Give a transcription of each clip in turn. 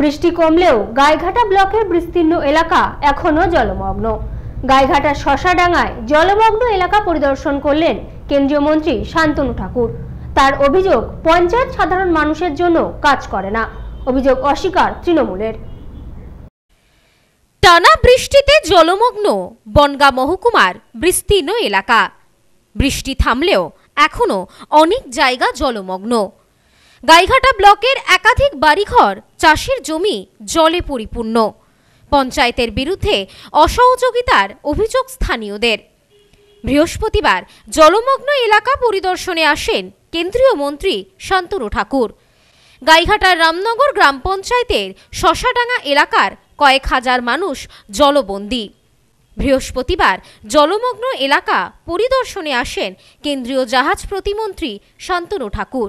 বৃষ্টি কমলেও গায়েঘাটা ব্লকের বিস্তীর্ণ এলাকা এখনও জলমগ্ন গায়েঘাটা ডাঙায় জলমগ্ন এলাকা পরিদর্শন করলেন কেন্দ্রীয় মন্ত্রী শান্তনু ঠাকুর তার অভিযোগ পঞ্চায়েত সাধারণ মানুষের জন্য কাজ করে না অভিযোগ অস্বীকার তৃণমূলের টানা বৃষ্টিতে জলমগ্ন বনগা মহকুমার বিস্তীর্ণ এলাকা বৃষ্টি থামলেও এখনও অনেক জায়গা জলমগ্ন গাইঘাটা ব্লকের একাধিক বাড়িঘর চাষের জমি জলে পরিপূর্ণ পঞ্চায়েতের বিরুদ্ধে অসহযোগিতার অভিযোগ স্থানীয়দের বৃহস্পতিবার জলমগ্ন এলাকা পরিদর্শনে আসেন কেন্দ্রীয় মন্ত্রী শান্তনু ঠাকুর গাইঘাটার রামনগর গ্রাম পঞ্চায়েতের শশাডাঙ্গা এলাকার কয়েক হাজার মানুষ জলবন্দী বৃহস্পতিবার জলমগ্ন এলাকা পরিদর্শনে আসেন কেন্দ্রীয় জাহাজ প্রতিমন্ত্রী শান্তনু ঠাকুর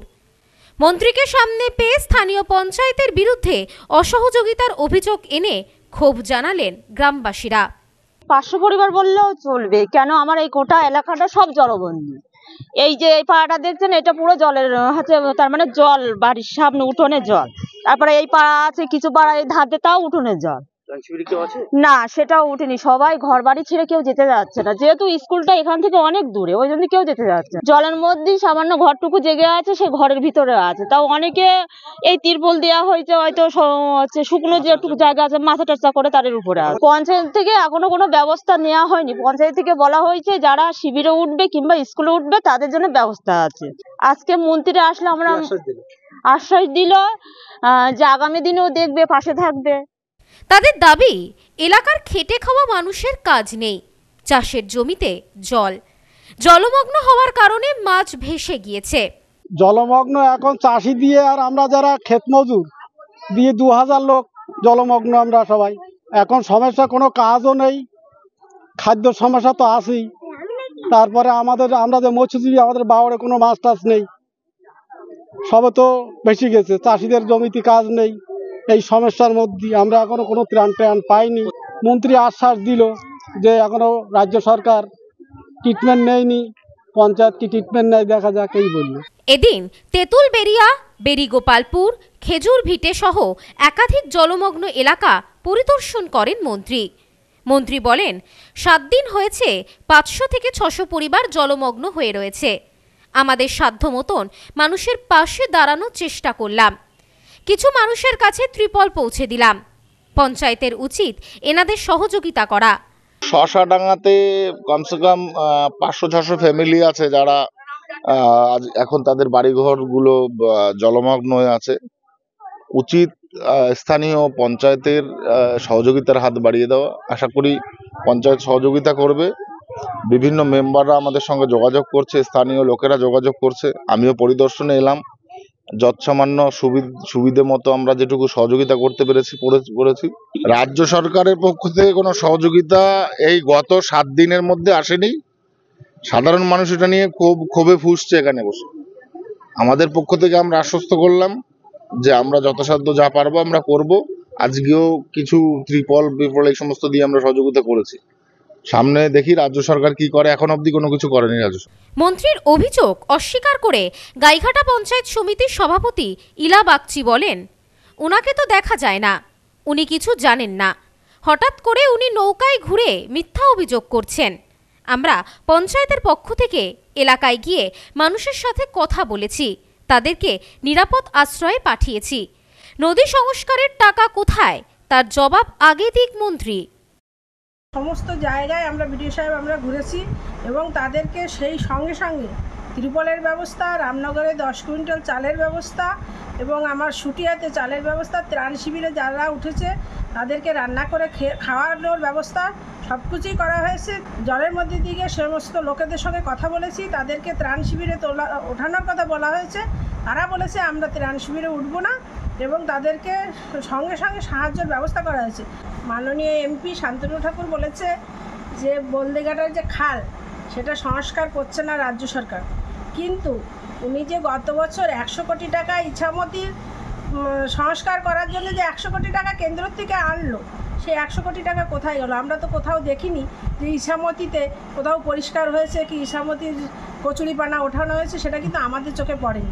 মন্ত্রীকে সামনে পেয়ে স্থানীয় পঞ্চায়েতের বিরুদ্ধে অসহযোগিতার অভিযোগ এনে ক্ষোভ জানালেন গ্রামবাসীরা পার্শ্ব পরিবার বললেও চলবে কেন আমার এই গোটা এলাকাটা সব জলবন্দি এই যে এই পাড়াটা দেখছেন এটা পুরো জলের হচ্ছে তার মানে জল বাড়ির সামনে উঠোনে জল তারপরে এই পাড়া আছে কিছু পাড়া এই ধার তাও উঠোনে জল না সেটাও উঠেনি সবাই ঘর বাড়ি ছেড়ে কেউ যেতে যাচ্ছে না যেহেতু স্কুলটা এখান থেকে অনেক দূরে ওই জন্য কেউ যেতে যাচ্ছে জলের মধ্যে সামান্য ঘরটুকু জেগে আছে সে ঘরের ভিতরে আছে তাও অনেকে এই তিরপল দেওয়া হয়েছে হয়তো হচ্ছে শুকনো যেটুকু জায়গা আছে মাথা টাচা করে তাদের উপরে আছে পঞ্চায়েত থেকে এখনো কোনো ব্যবস্থা নেওয়া হয়নি পঞ্চায়েত থেকে বলা হয়েছে যারা শিবিরে উঠবে কিংবা স্কুলে উঠবে তাদের জন্য ব্যবস্থা আছে আজকে মন্ত্রীরা আসলে আমরা আশ্বাস দিল যে আগামী দিনেও দেখবে পাশে থাকবে তাদের দাবি এলাকার খেটে খাওয়া মানুষের কাজ নেই চাষের জমিতে জল জলমগ্ন হওয়ার কারণে মাছ ভেসে গিয়েছে জলমগ্ন এখন চাষি দিয়ে আর আমরা যারা ক্ষেত মজুর দিয়ে দু হাজার লোক জলমগ্ন আমরা সবাই এখন সমস্যা কোনো কাজও নেই খাদ্য সমস্যা তো আছেই তারপরে আমাদের আমরা যে মৎস্যজীবী আমাদের বাওয়ারে কোনো মাছ টাছ নেই সবে তো বেশি গেছে চাষিদের জমিতে কাজ নেই এই সমস্যার মধ্যে আমরা এখনো কোনো ত্রাণ ট্রাণ পাইনি মন্ত্রী আশ্বাস দিল যে এখনো রাজ্য সরকার ট্রিটমেন্ট নেয়নি পঞ্চায়েত কি ট্রিটমেন্ট নেয় দেখা যাক এই বলল এদিন তেঁতুল বেরিয়া বেরিগোপালপুর খেজুর ভিটে সহ একাধিক জলমগ্ন এলাকা পরিদর্শন করেন মন্ত্রী মন্ত্রী বলেন সাত দিন হয়েছে পাঁচশো থেকে ছশো পরিবার জলমগ্ন হয়ে রয়েছে আমাদের সাধ্য মতন মানুষের পাশে দাঁড়ানোর চেষ্টা করলাম কিছু মানুষের কাছে ত্রিপল পৌঁছে দিলাম পঞ্চায়েতের উচিত এনাদের সহযোগিতা করা শশাডাঙ্গাতে কমসে কম পাঁচশো ছশো ফ্যামিলি আছে যারা এখন তাদের বাড়িঘরগুলো জলমগ্ন হয়ে আছে উচিত স্থানীয় পঞ্চায়েতের সহযোগিতার হাত বাড়িয়ে দেওয়া আশা করি পঞ্চায়েত সহযোগিতা করবে বিভিন্ন মেম্বাররা আমাদের সঙ্গে যোগাযোগ করছে স্থানীয় লোকেরা যোগাযোগ করছে আমিও পরিদর্শনে এলাম যৎসামান্য সুবিধে মতো আমরা যেটুকু সহযোগিতা করতে পেরেছি করেছি রাজ্য সরকারের পক্ষ থেকে কোনো সহযোগিতা এই গত সাত দিনের মধ্যে আসেনি সাধারণ মানুষ এটা নিয়ে খুব ক্ষোভে ফুসছে এখানে বসে আমাদের পক্ষ থেকে আমরা আশ্বস্ত করলাম যে আমরা যথাসাধ্য যা পারবো আমরা করব আজকেও কিছু ত্রিপল বিপল এই সমস্ত দিয়ে আমরা সহযোগিতা করেছি সামনে দেখি রাজ্য সরকার কি করে এখন অবধি কোনো কিছু করেনি রাজ্য মন্ত্রীর অভিযোগ অস্বীকার করে গাইঘাটা পঞ্চায়েত সমিতির সভাপতি ইলা বাগচি বলেন ওনাকে তো দেখা যায় না উনি কিছু জানেন না হঠাৎ করে উনি নৌকায় ঘুরে মিথ্যা অভিযোগ করছেন আমরা পঞ্চায়েতের পক্ষ থেকে এলাকায় গিয়ে মানুষের সাথে কথা বলেছি তাদেরকে নিরাপদ আশ্রয়ে পাঠিয়েছি নদী সংস্কারের টাকা কোথায় তার জবাব আগে দিক মন্ত্রী সমস্ত জায়গায় আমরা বিডিও সাহেব আমরা ঘুরেছি এবং তাদেরকে সেই সঙ্গে সঙ্গে ত্রিপলের ব্যবস্থা রামনগরে দশ কুইন্টাল চালের ব্যবস্থা এবং আমার সুটিয়াতে চালের ব্যবস্থা ত্রাণ শিবিরে যারা উঠেছে তাদেরকে রান্না করে খাওয়ানোর ব্যবস্থা সব কিছুই করা হয়েছে জলের মধ্যে দিকে সমস্ত লোকেদের সঙ্গে কথা বলেছি তাদেরকে ত্রাণ শিবিরে তোলা ওঠানোর কথা বলা হয়েছে তারা বলেছে আমরা ত্রাণ শিবিরে উঠবো না এবং তাদেরকে সঙ্গে সঙ্গে সাহায্যের ব্যবস্থা করা হয়েছে মাননীয় এমপি শান্তনু ঠাকুর বলেছে যে বন্দেঘাটার যে খাল সেটা সংস্কার করছে না রাজ্য সরকার কিন্তু উনি যে গত বছর একশো কোটি টাকা ইচ্ছামতির সংস্কার করার জন্য যে একশো কোটি টাকা কেন্দ্র থেকে আনলো সেই একশো কোটি টাকা কোথায় গেলো আমরা তো কোথাও দেখিনি যে ইসামতিতে কোথাও পরিষ্কার হয়েছে কি ইসামতির কচুরিপানা ওঠানো হয়েছে সেটা কিন্তু আমাদের চোখে পড়েনি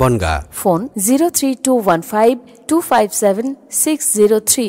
Bangaon phone zero three two one five two five seven six zero three